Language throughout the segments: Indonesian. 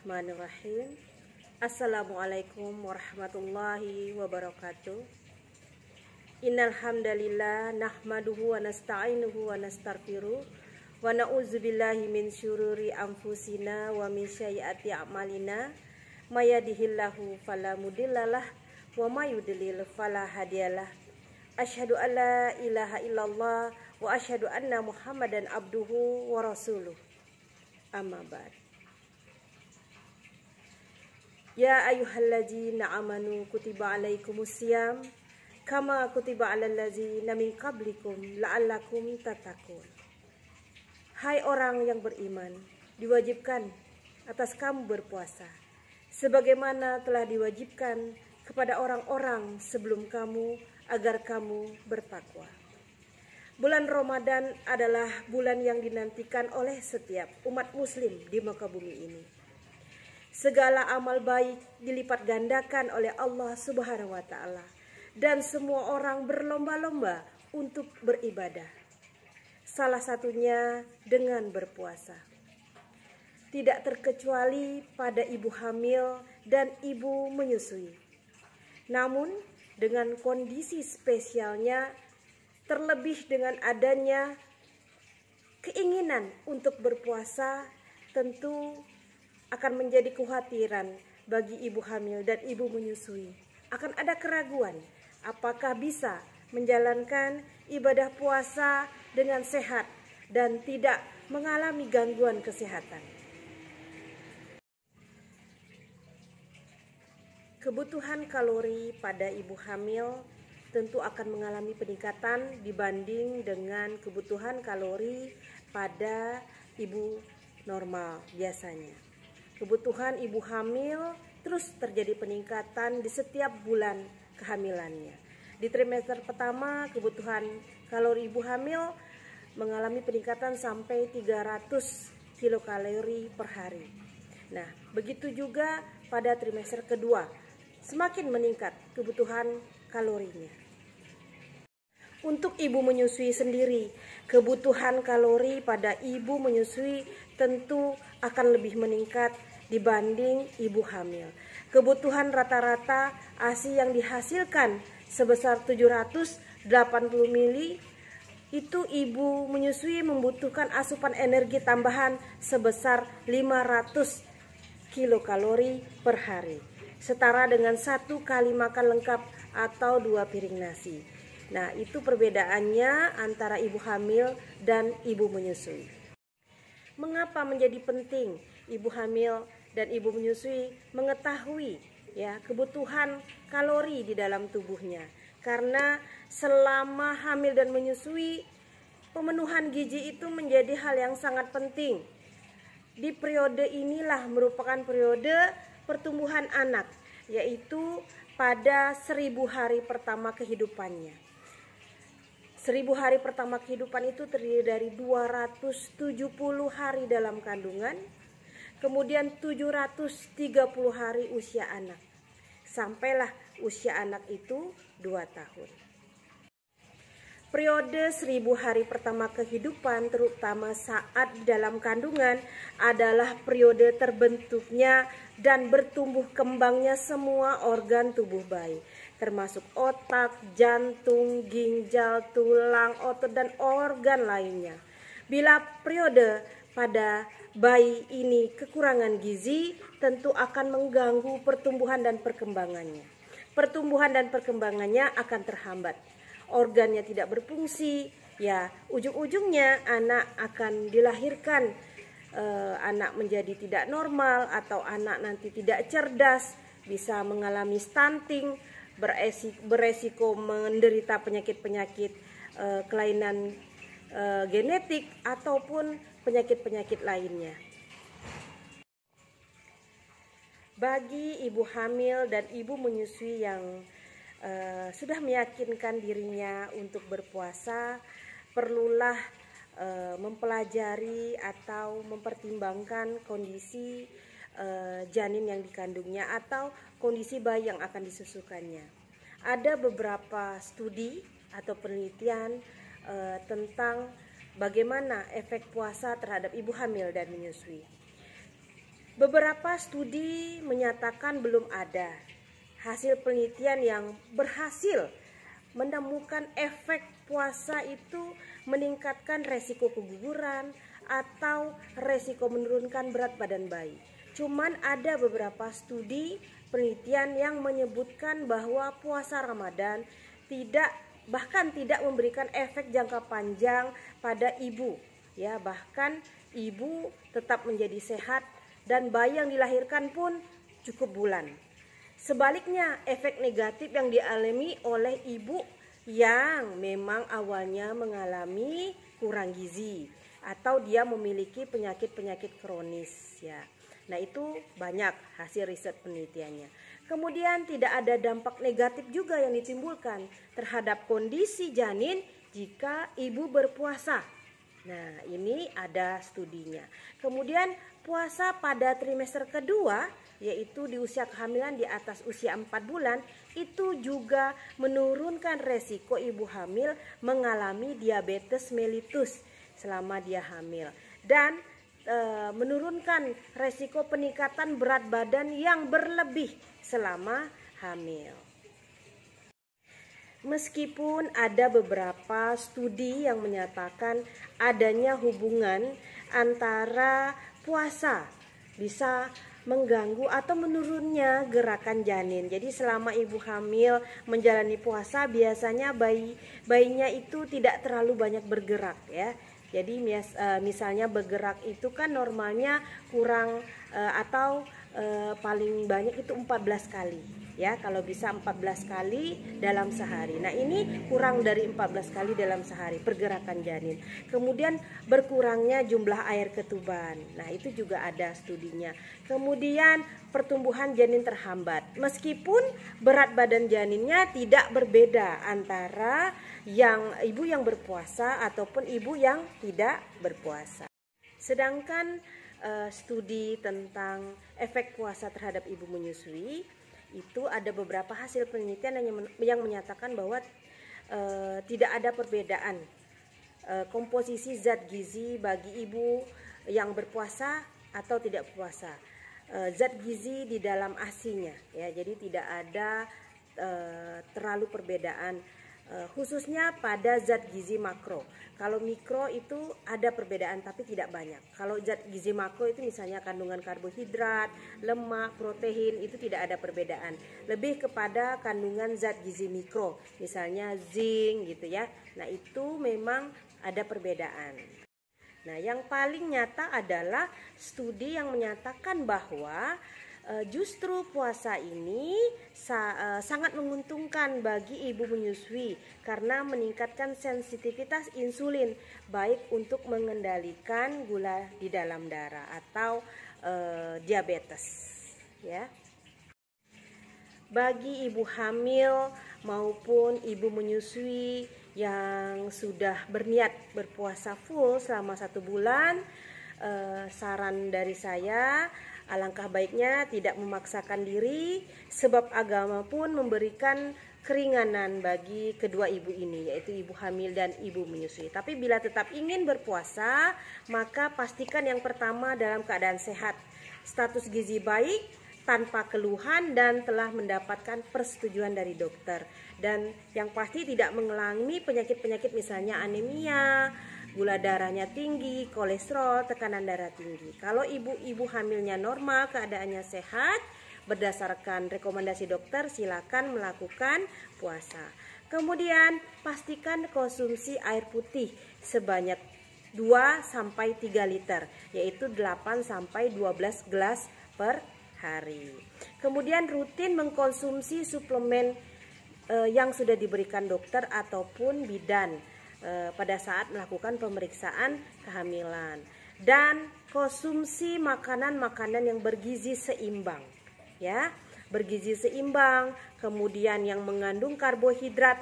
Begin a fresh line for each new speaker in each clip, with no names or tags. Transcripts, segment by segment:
Bismillahirrahmanirrahim Assalamualaikum warahmatullahi wabarakatuh Innalhamdalillah Nahmaduhu wa nasta'inuhu wa nasta'firu Wa na'udzubillahi min syururi anfusina Wa min syai'ati a'malina Mayadihillahu falamudillalah Wa mayudilil falahadiyalah Ashadu an la ilaha illallah Wa ashadu anna muhammadan abduhu wa rasuluh Amma ba'd يا أيها الذين آمنوا كتب عليكم الصيام كما كتب على الذين من قبلكم لعلكم تتقون Hai orang yang beriman, diwajibkan atas kamu berpuasa, sebagaimana telah diwajibkan kepada orang-orang sebelum kamu agar kamu bertakwa. Bulan Ramadan adalah bulan yang dinantikan oleh setiap umat muslim di muka bumi ini Segala amal baik dilipat gandakan oleh Allah Subhanahu wa taala dan semua orang berlomba-lomba untuk beribadah. Salah satunya dengan berpuasa. Tidak terkecuali pada ibu hamil dan ibu menyusui. Namun dengan kondisi spesialnya terlebih dengan adanya keinginan untuk berpuasa tentu akan menjadi kekhawatiran bagi ibu hamil dan ibu menyusui. Akan ada keraguan apakah bisa menjalankan ibadah puasa dengan sehat dan tidak mengalami gangguan kesehatan. Kebutuhan kalori pada ibu hamil tentu akan mengalami peningkatan dibanding dengan kebutuhan kalori pada ibu normal biasanya kebutuhan ibu hamil terus terjadi peningkatan di setiap bulan kehamilannya. Di trimester pertama, kebutuhan kalori ibu hamil mengalami peningkatan sampai 300 kilokalori per hari. Nah, begitu juga pada trimester kedua, semakin meningkat kebutuhan kalorinya. Untuk ibu menyusui sendiri, kebutuhan kalori pada ibu menyusui tentu akan lebih meningkat dibanding ibu hamil. Kebutuhan rata-rata ASI yang dihasilkan sebesar 780 mili itu ibu menyusui membutuhkan asupan energi tambahan sebesar 500 kilokalori per hari setara dengan satu kali makan lengkap atau dua piring nasi nah itu perbedaannya antara ibu hamil dan ibu menyusui mengapa menjadi penting ibu hamil dan ibu menyusui mengetahui ya kebutuhan kalori di dalam tubuhnya karena selama hamil dan menyusui pemenuhan gizi itu menjadi hal yang sangat penting di periode inilah merupakan periode pertumbuhan anak yaitu pada seribu hari pertama kehidupannya seribu hari pertama kehidupan itu terdiri dari 270 hari dalam kandungan kemudian 730 hari usia anak. Sampailah usia anak itu 2 tahun. Periode 1000 hari pertama kehidupan terutama saat dalam kandungan adalah periode terbentuknya dan bertumbuh kembangnya semua organ tubuh bayi termasuk otak, jantung, ginjal, tulang, otot dan organ lainnya. Bila periode pada bayi ini kekurangan gizi tentu akan mengganggu pertumbuhan dan perkembangannya. Pertumbuhan dan perkembangannya akan terhambat. Organnya tidak berfungsi, ya ujung-ujungnya anak akan dilahirkan eh, anak menjadi tidak normal atau anak nanti tidak cerdas, bisa mengalami stunting, beresiko, beresiko menderita penyakit-penyakit eh, kelainan eh, genetik ataupun penyakit-penyakit lainnya. Bagi ibu hamil dan ibu menyusui yang uh, sudah meyakinkan dirinya untuk berpuasa, perlulah uh, mempelajari atau mempertimbangkan kondisi uh, janin yang dikandungnya atau kondisi bayi yang akan disusukannya. Ada beberapa studi atau penelitian uh, tentang bagaimana efek puasa terhadap ibu hamil dan menyusui. Beberapa studi menyatakan belum ada hasil penelitian yang berhasil menemukan efek puasa itu meningkatkan resiko keguguran atau resiko menurunkan berat badan bayi. Cuman ada beberapa studi penelitian yang menyebutkan bahwa puasa Ramadan tidak bahkan tidak memberikan efek jangka panjang pada ibu ya bahkan ibu tetap menjadi sehat dan bayi yang dilahirkan pun cukup bulan sebaliknya efek negatif yang dialami oleh ibu yang memang awalnya mengalami kurang gizi atau dia memiliki penyakit-penyakit kronis ya. Nah, itu banyak hasil riset penelitiannya. Kemudian tidak ada dampak negatif juga yang ditimbulkan terhadap kondisi janin jika ibu berpuasa. Nah, ini ada studinya. Kemudian puasa pada trimester kedua yaitu di usia kehamilan di atas usia 4 bulan itu juga menurunkan resiko ibu hamil mengalami diabetes mellitus selama dia hamil dan e, menurunkan resiko peningkatan berat badan yang berlebih selama hamil. Meskipun ada beberapa studi yang menyatakan adanya hubungan antara puasa bisa mengganggu atau menurunnya gerakan janin. Jadi selama ibu hamil menjalani puasa biasanya bayi bayinya itu tidak terlalu banyak bergerak ya. Jadi eh, misalnya bergerak itu kan normalnya kurang eh, atau eh, paling banyak itu 14 kali ya kalau bisa 14 kali dalam sehari. Nah, ini kurang dari 14 kali dalam sehari pergerakan janin. Kemudian berkurangnya jumlah air ketuban. Nah, itu juga ada studinya. Kemudian pertumbuhan janin terhambat. Meskipun berat badan janinnya tidak berbeda antara yang ibu yang berpuasa ataupun ibu yang tidak berpuasa. Sedangkan uh, studi tentang efek puasa terhadap ibu menyusui itu ada beberapa hasil penelitian yang, men yang menyatakan bahwa uh, tidak ada perbedaan uh, komposisi zat gizi bagi ibu yang berpuasa atau tidak puasa uh, zat gizi di dalam asinya ya jadi tidak ada terlalu perbedaan Eh, khususnya pada zat gizi makro. Kalau mikro itu ada perbedaan tapi tidak banyak. Kalau zat gizi makro itu misalnya kandungan karbohidrat, lemak, protein itu tidak ada perbedaan. Lebih kepada kandungan zat gizi mikro, misalnya zinc gitu ya. Nah, itu memang ada perbedaan. Nah, yang paling nyata adalah studi yang menyatakan bahwa Eh, justru puasa ini sa eh, sangat menguntungkan bagi ibu menyusui karena meningkatkan sensitivitas insulin baik untuk mengendalikan gula di dalam darah atau uh, diabetes ya. Bagi ibu hamil maupun ibu menyusui yang sudah berniat berpuasa full selama satu bulan, saran dari saya Alangkah baiknya tidak memaksakan diri, sebab agama pun memberikan keringanan bagi kedua ibu ini, yaitu ibu hamil dan ibu menyusui. Tapi bila tetap ingin berpuasa, maka pastikan yang pertama dalam keadaan sehat, status gizi baik, tanpa keluhan dan telah mendapatkan persetujuan dari dokter. Dan yang pasti tidak mengalami penyakit-penyakit misalnya anemia, gula darahnya tinggi, kolesterol, tekanan darah tinggi. Kalau ibu-ibu hamilnya normal, keadaannya sehat, berdasarkan rekomendasi dokter silakan melakukan puasa. Kemudian pastikan konsumsi air putih sebanyak 2 sampai 3 liter, yaitu 8 sampai 12 gelas per hari. Kemudian rutin mengkonsumsi suplemen eh, yang sudah diberikan dokter ataupun bidan e, pada saat melakukan pemeriksaan kehamilan dan konsumsi makanan-makanan yang bergizi seimbang ya bergizi seimbang kemudian yang mengandung karbohidrat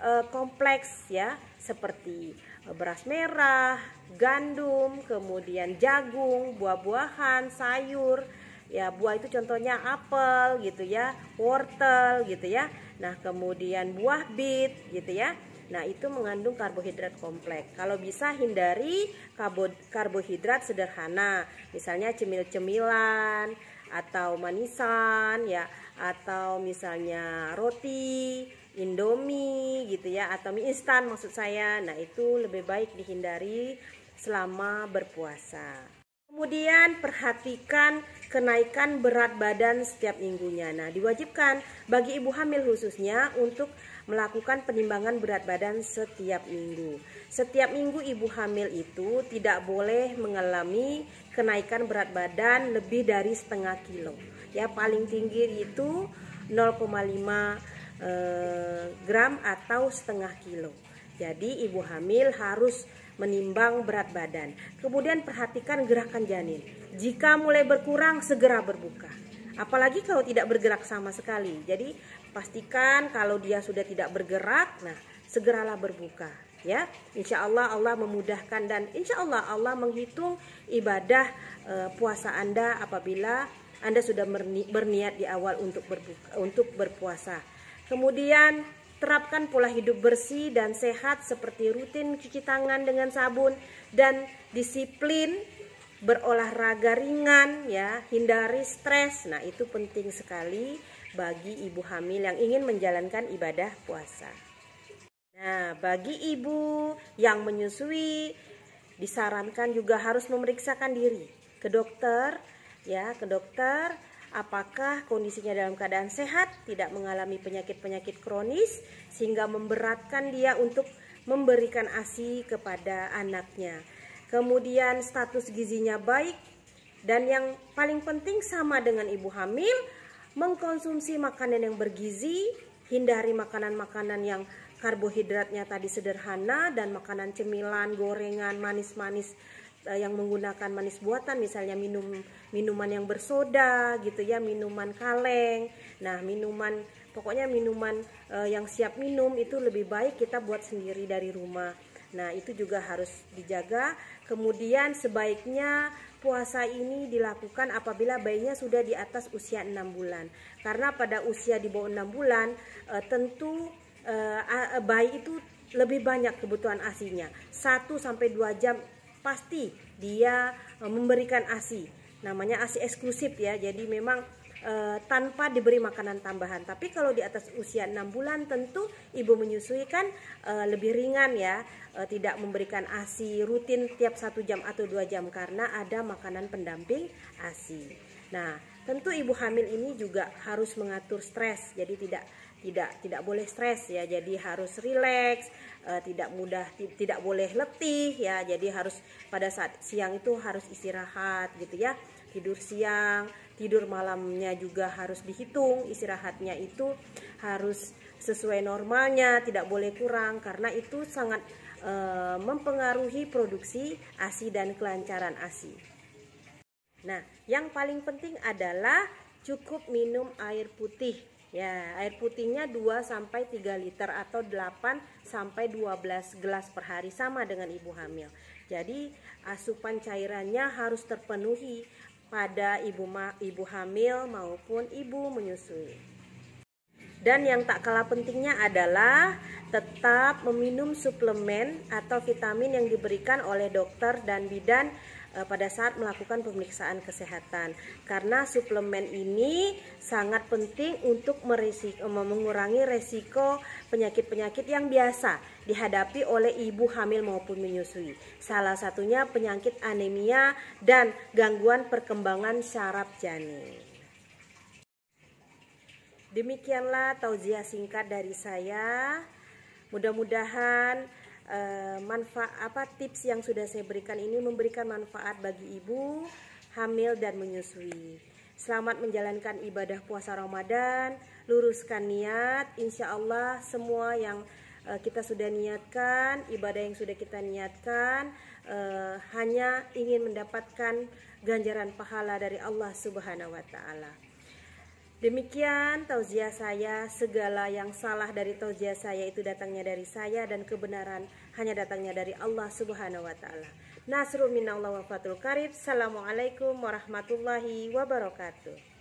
e, kompleks ya seperti eh, beras merah, gandum, kemudian jagung, buah-buahan, sayur, ya buah itu contohnya apel gitu ya, wortel gitu ya. Nah, kemudian buah bit gitu ya. Nah, itu mengandung karbohidrat kompleks. Kalau bisa hindari karbohidrat sederhana, misalnya cemil-cemilan atau manisan ya, atau misalnya roti, indomie gitu ya, atau mie instan maksud saya. Nah, itu lebih baik dihindari selama berpuasa. Kemudian perhatikan kenaikan berat badan setiap minggunya. Nah, diwajibkan bagi ibu hamil khususnya untuk melakukan penimbangan berat badan setiap minggu. Setiap minggu ibu hamil itu tidak boleh mengalami kenaikan berat badan lebih dari setengah kilo. Ya paling tinggi itu 0,5 eh, gram atau setengah kilo. Jadi ibu hamil harus menimbang berat badan. Kemudian perhatikan gerakan janin. Jika mulai berkurang segera berbuka. Apalagi kalau tidak bergerak sama sekali. Jadi Pastikan kalau dia sudah tidak bergerak, nah segeralah berbuka ya. Insya Allah Allah memudahkan dan insya Allah Allah menghitung ibadah e, puasa Anda apabila Anda sudah berniat di awal untuk berbuka, untuk berpuasa. Kemudian terapkan pola hidup bersih dan sehat seperti rutin cuci tangan dengan sabun dan disiplin berolahraga ringan ya, hindari stres. Nah, itu penting sekali bagi ibu hamil yang ingin menjalankan ibadah puasa. Nah, bagi ibu yang menyusui disarankan juga harus memeriksakan diri ke dokter ya, ke dokter apakah kondisinya dalam keadaan sehat, tidak mengalami penyakit-penyakit kronis sehingga memberatkan dia untuk memberikan ASI kepada anaknya. Kemudian status gizinya baik dan yang paling penting sama dengan ibu hamil mengkonsumsi makanan yang bergizi, hindari makanan-makanan yang karbohidratnya tadi sederhana dan makanan cemilan, gorengan, manis-manis eh, yang menggunakan manis buatan misalnya minum minuman yang bersoda gitu ya minuman kaleng nah minuman pokoknya minuman e, yang siap minum itu lebih baik kita buat sendiri dari rumah nah itu juga harus dijaga kemudian sebaiknya Puasa ini dilakukan apabila bayinya sudah di atas usia 6 bulan. Karena pada usia di bawah 6 bulan eh, tentu eh, eh, bayi itu lebih banyak kebutuhan ASINYA. 1 sampai 2 jam pasti dia memberikan ASI. Namanya ASI eksklusif ya. Jadi memang Eh, tanpa diberi makanan tambahan. Tapi kalau di atas usia 6 bulan tentu ibu menyusui kan e, lebih ringan ya, e, tidak memberikan ASI rutin tiap satu jam atau dua jam karena ada makanan pendamping ASI. Nah, tentu ibu hamil ini juga harus mengatur stres, jadi tidak tidak tidak boleh stres ya jadi harus rileks e, tidak mudah tidak boleh letih ya jadi harus pada saat siang itu harus istirahat gitu ya tidur siang, tidur malamnya juga harus dihitung, istirahatnya itu harus sesuai normalnya, tidak boleh kurang karena itu sangat e, mempengaruhi produksi ASI dan kelancaran ASI. Nah, yang paling penting adalah cukup minum air putih. Ya, air putihnya 2 sampai 3 liter atau 8 sampai 12 gelas per hari sama dengan ibu hamil. Jadi, asupan cairannya harus terpenuhi pada ibu, ma ibu hamil maupun ibu menyusui. Dan yang tak kalah pentingnya adalah tetap meminum suplemen atau vitamin yang diberikan oleh dokter dan bidan Eh, pada saat melakukan pemeriksaan kesehatan karena suplemen ini sangat penting untuk merisiko, eh, mengurangi resiko penyakit-penyakit yang biasa dihadapi oleh ibu hamil maupun menyusui salah satunya penyakit anemia dan gangguan perkembangan syaraf janin demikianlah tauziah singkat dari saya mudah-mudahan Eh, manfaat apa tips yang sudah saya berikan ini memberikan manfaat bagi ibu hamil dan menyusui. Selamat menjalankan ibadah puasa Ramadan, luruskan niat, insya Allah semua yang eh, kita sudah niatkan, ibadah yang sudah kita niatkan, eh, hanya ingin mendapatkan ganjaran pahala dari Allah Subhanahu wa Ta'ala. Demikian tauziah saya, segala yang salah dari tauziah saya itu datangnya dari saya dan kebenaran hanya datangnya dari Allah Subhanahu wa taala. Nasrul minallah wa fatul karib. Assalamualaikum warahmatullahi wabarakatuh.